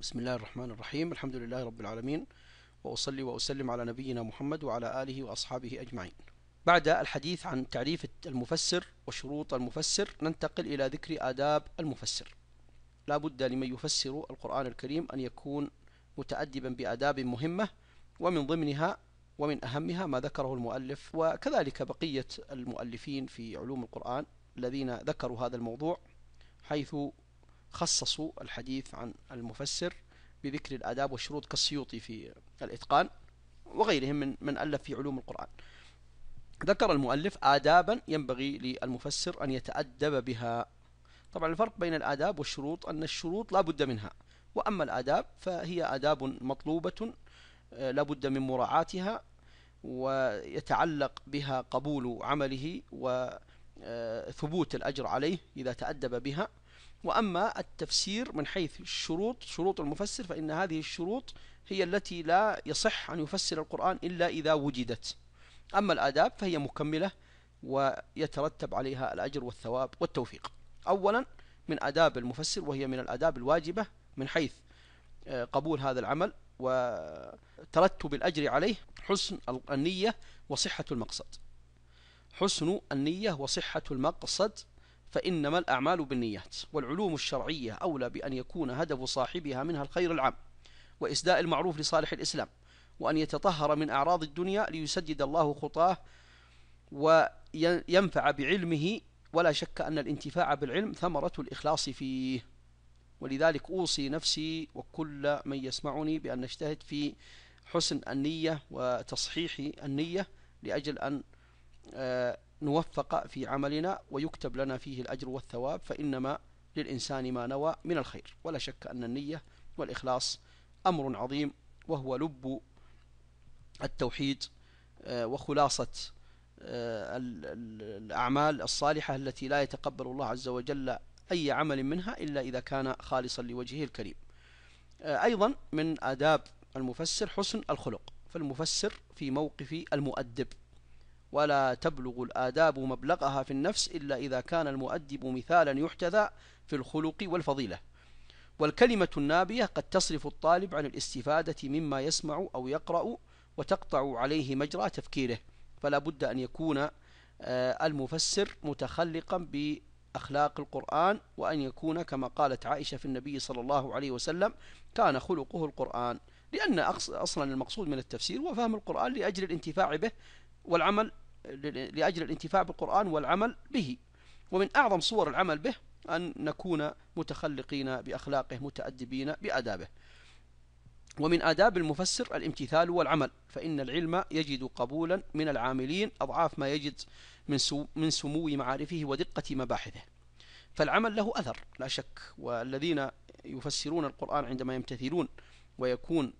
بسم الله الرحمن الرحيم الحمد لله رب العالمين وأصلي وأسلم على نبينا محمد وعلى آله وأصحابه أجمعين بعد الحديث عن تعريف المفسر وشروط المفسر ننتقل إلى ذكر آداب المفسر لا بد لمن يفسر القرآن الكريم أن يكون متأدبا بآداب مهمة ومن ضمنها ومن أهمها ما ذكره المؤلف وكذلك بقية المؤلفين في علوم القرآن الذين ذكروا هذا الموضوع حيث خصصوا الحديث عن المفسر بذكر الآداب والشروط كالسيوطي في الإتقان وغيرهم من من ألف في علوم القرآن ذكر المؤلف آدابا ينبغي للمفسر أن يتأدب بها طبعا الفرق بين الآداب والشروط أن الشروط لا بد منها وأما الآداب فهي آداب مطلوبة آه، لا بد من مراعاتها ويتعلق بها قبول عمله وثبوت آه، الأجر عليه إذا تأدب بها وأما التفسير من حيث الشروط شروط المفسر فإن هذه الشروط هي التي لا يصح أن يفسر القرآن إلا إذا وجدت أما الآداب فهي مكملة ويترتب عليها الأجر والثواب والتوفيق أولا من آداب المفسر وهي من الآداب الواجبة من حيث آه، قبول هذا العمل وترتب الأجر عليه حسن النية وصحة المقصد حسن النية وصحة المقصد فإنما الأعمال بالنيات والعلوم الشرعية أولى بأن يكون هدف صاحبها منها الخير العام وإسداء المعروف لصالح الإسلام وأن يتطهر من أعراض الدنيا ليسدد الله خطاه وينفع بعلمه ولا شك أن الانتفاع بالعلم ثمرة الإخلاص فيه ولذلك أوصي نفسي وكل من يسمعني بأن نجتهد في حسن النية وتصحيح النية لأجل أن آه، نوفق في عملنا ويكتب لنا فيه الأجر والثواب فإنما للإنسان ما نوى من الخير ولا شك أن النية والإخلاص أمر عظيم وهو لب التوحيد آه، وخلاصة آه، الأعمال الصالحة التي لا يتقبل الله عز وجل أي عمل منها إلا إذا كان خالصا لوجهه الكريم آه، أيضا من آداب المفسر حسن الخلق فالمفسر في موقف المؤدب ولا تبلغ الآداب مبلغها في النفس إلا إذا كان المؤدب مثالا يحتذى في الخلق والفضيلة والكلمة النابية قد تصرف الطالب عن الاستفادة مما يسمع أو يقرأ وتقطع عليه مجرى تفكيره فلا بد أن يكون آه، المفسر متخلقا بأخلاق القرآن وأن يكون كما قالت عائشة في النبي صلى الله عليه وسلم كان خلقه القرآن لأن أصلا المقصود من التفسير هو فهم القرآن لأجل الانتفاع به والعمل لأجل الانتفاع بالقرآن والعمل به ومن أعظم صور العمل به أن نكون متخلقين بأخلاقه متأدبين بأدابه ومن آداب المفسر الامتثال والعمل فإن العلم يجد قبولا من العاملين أضعاف ما يجد من, من سمو معارفه ودقة مباحثه فالعمل له أثر لا شك والذين يفسرون القرآن عندما يمتثلون ويكون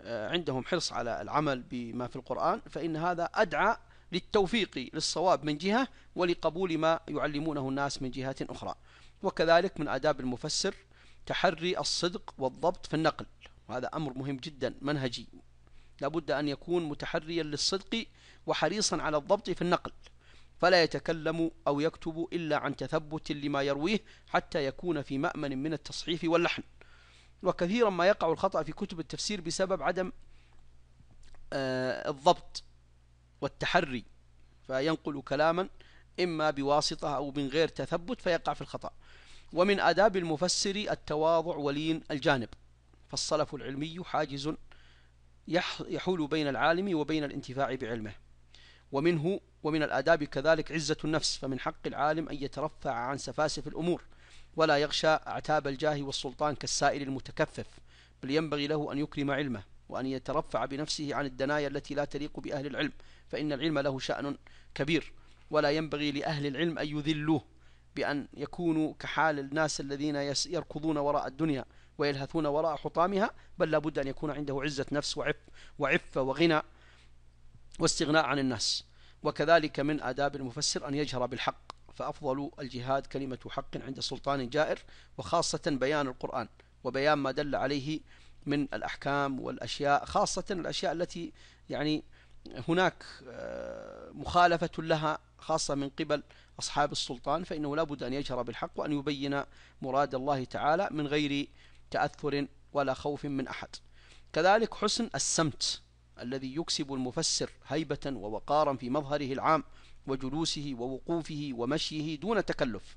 آه، عندهم حرص على العمل بما في القرآن فإن هذا أدعى للتوفيق للصواب من جهة ولقبول ما يعلمونه الناس من جهة أخرى وكذلك من آداب المفسر تحري الصدق والضبط في النقل وهذا أمر مهم جدا منهجي لابد أن يكون متحريا للصدق وحريصا على الضبط في النقل فلا يتكلم أو يكتب إلا عن تثبت لما يرويه حتى يكون في مأمن من التصحيف واللحن وكثيرا ما يقع الخطأ في كتب التفسير بسبب عدم آه، الضبط والتحري فينقل كلاما إما بواسطة أو من غير تثبت فيقع في الخطأ ومن آداب المفسر التواضع ولين الجانب فالصلف العلمي حاجز يحول بين العالم وبين الانتفاع بعلمه ومنه ومن الآداب كذلك عزة النفس فمن حق العالم أن يترفع عن سفاسف الأمور ولا يغشى أعتاب الجاه والسلطان كالسائل المتكفف بل ينبغي له أن يكرم علمه وأن يترفع بنفسه عن الدنايا التي لا تليق بأهل العلم فإن العلم له شأن كبير ولا ينبغي لأهل العلم أن يذلوه بأن يكونوا كحال الناس الذين يركضون وراء الدنيا ويلهثون وراء حطامها بل لابد أن يكون عنده عزة نفس وعف وعفة وغنى واستغناء عن الناس وكذلك من آداب المفسر أن يجهر بالحق فأفضل الجهاد كلمة حق عند سلطان جائر وخاصة بيان القرآن وبيان ما دل عليه من الأحكام والأشياء خاصة الأشياء التي يعني هناك آه، مخالفة لها خاصة من قبل أصحاب السلطان فإنه لا بد أن يجهر بالحق وأن يبين مراد الله تعالى من غير تأثر ولا خوف من أحد كذلك حسن السمت الذي يكسب المفسر هيبة ووقارا في مظهره العام وجلوسه ووقوفه ومشيه دون تكلف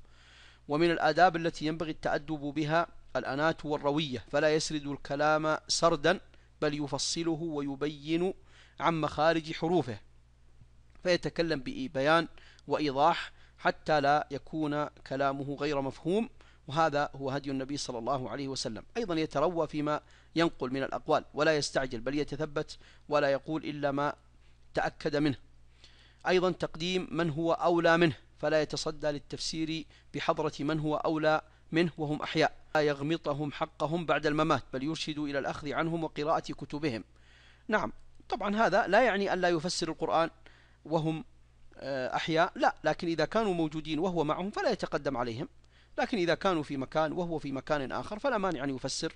ومن الآداب التي ينبغي التأدب بها الأنات والروية فلا يسرد الكلام سردا بل يفصله ويبين عن مخارج حروفه فيتكلم ببيان وإيضاح حتى لا يكون كلامه غير مفهوم وهذا هو هدي النبي صلى الله عليه وسلم أيضا يتروى فيما ينقل من الأقوال ولا يستعجل بل يتثبت ولا يقول إلا ما تأكد منه أيضا تقديم من هو أولى منه فلا يتصدى للتفسير بحضرة من هو أولى منه وهم أحياء لا يغمطهم حقهم بعد الممات بل يرشد إلى الأخذ عنهم وقراءة كتبهم نعم طبعا هذا لا يعني أن لا يفسر القرآن وهم آه، أحياء لا لكن إذا كانوا موجودين وهو معهم فلا يتقدم عليهم لكن إذا كانوا في مكان وهو في مكان آخر فلا مانع أن يفسر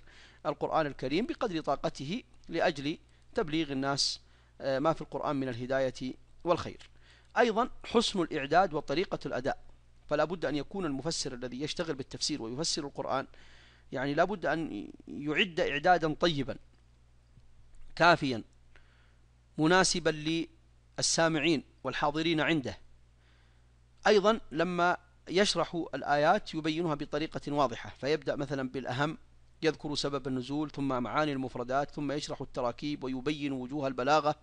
القرآن الكريم بقدر طاقته لأجل تبليغ الناس آه، ما في القرآن من الهداية والخير أيضا حسن الإعداد وطريقة الأداء فلا بد أن يكون المفسر الذي يشتغل بالتفسير ويفسر القرآن يعني لا بد أن يعد إعدادا طيبا كافيا مناسبا للسامعين والحاضرين عنده أيضا لما يشرح الآيات يبينها بطريقة واضحة فيبدأ مثلا بالأهم يذكر سبب النزول ثم معاني المفردات ثم يشرح التراكيب ويبين وجوه البلاغة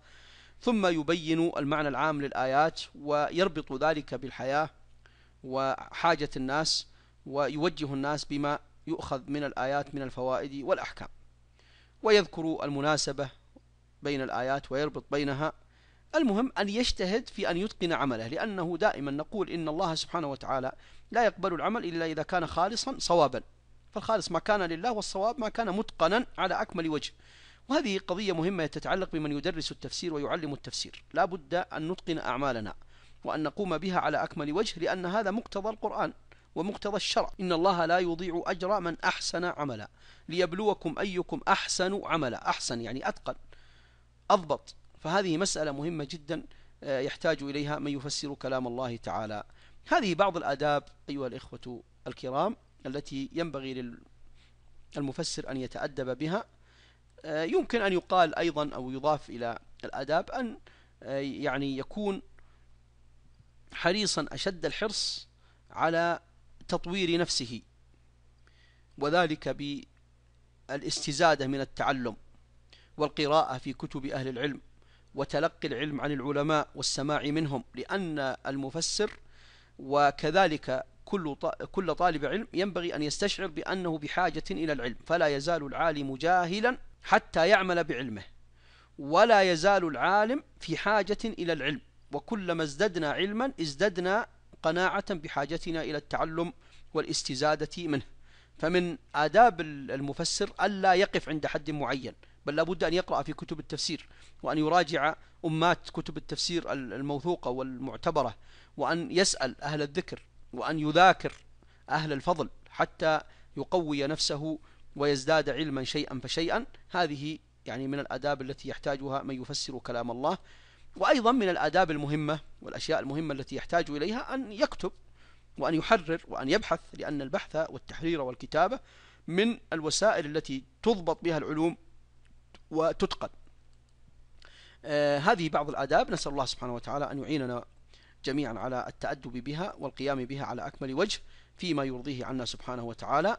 ثم يبين المعنى العام للآيات ويربط ذلك بالحياة وحاجة الناس ويوجه الناس بما يؤخذ من الآيات من الفوائد والأحكام ويذكر المناسبة بين الآيات ويربط بينها المهم أن يجتهد في أن يتقن عمله لأنه دائما نقول إن الله سبحانه وتعالى لا يقبل العمل إلا إذا كان خالصا صوابا فالخالص ما كان لله والصواب ما كان متقنا على أكمل وجه وهذه قضية مهمة تتعلق بمن يدرس التفسير ويعلم التفسير لا بد أن نتقن أعمالنا وأن نقوم بها على أكمل وجه لأن هذا مقتضى القرآن ومقتضى الشرع إن الله لا يضيع أجر من أحسن عملا ليبلوكم أيكم أحسن عملا أحسن يعني أتقن أضبط فهذه مسألة مهمة جدا آه، يحتاج إليها من يفسر كلام الله تعالى هذه بعض الآداب أيها الإخوة الكرام التي ينبغي للمفسر أن يتأدب بها آه، يمكن أن يقال أيضا أو يضاف إلى الآداب أن آه، يعني يكون حريصا أشد الحرص على تطوير نفسه وذلك بالاستزادة من التعلم والقراءة في كتب أهل العلم وتلقي العلم عن العلماء والسماع منهم لأن المفسر وكذلك كل كل طالب علم ينبغي أن يستشعر بأنه بحاجة إلى العلم فلا يزال العالم جاهلا حتى يعمل بعلمه ولا يزال العالم في حاجة إلى العلم وكلما ازددنا علما ازددنا قناعة بحاجتنا إلى التعلم والاستزادة منه فمن آداب المفسر ألا يقف عند حد معين بل لابد أن يقرأ في كتب التفسير وأن يراجع أمات كتب التفسير الموثوقة والمعتبرة وأن يسأل أهل الذكر وأن يذاكر أهل الفضل حتى يقوي نفسه ويزداد علما شيئا فشيئا هذه يعني من الآداب التي يحتاجها من يفسر كلام الله وأيضا من الآداب المهمة والأشياء المهمة التي يحتاج إليها أن يكتب وأن يحرر وأن يبحث لأن البحث والتحرير والكتابة من الوسائل التي تضبط بها العلوم وتتقن آه، هذه بعض الآداب نسأل الله سبحانه وتعالى أن يعيننا جميعا على التأدب بها والقيام بها على أكمل وجه فيما يرضيه عنا سبحانه وتعالى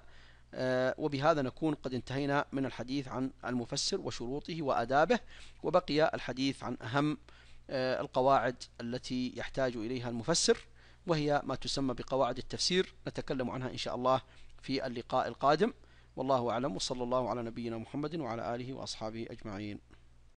آه، وبهذا نكون قد انتهينا من الحديث عن المفسر وشروطه وآدابه وبقي الحديث عن أهم آه، القواعد التي يحتاج إليها المفسر وهي ما تسمى بقواعد التفسير نتكلم عنها إن شاء الله في اللقاء القادم والله أعلم وصلى الله على نبينا محمد وعلى آله وأصحابه أجمعين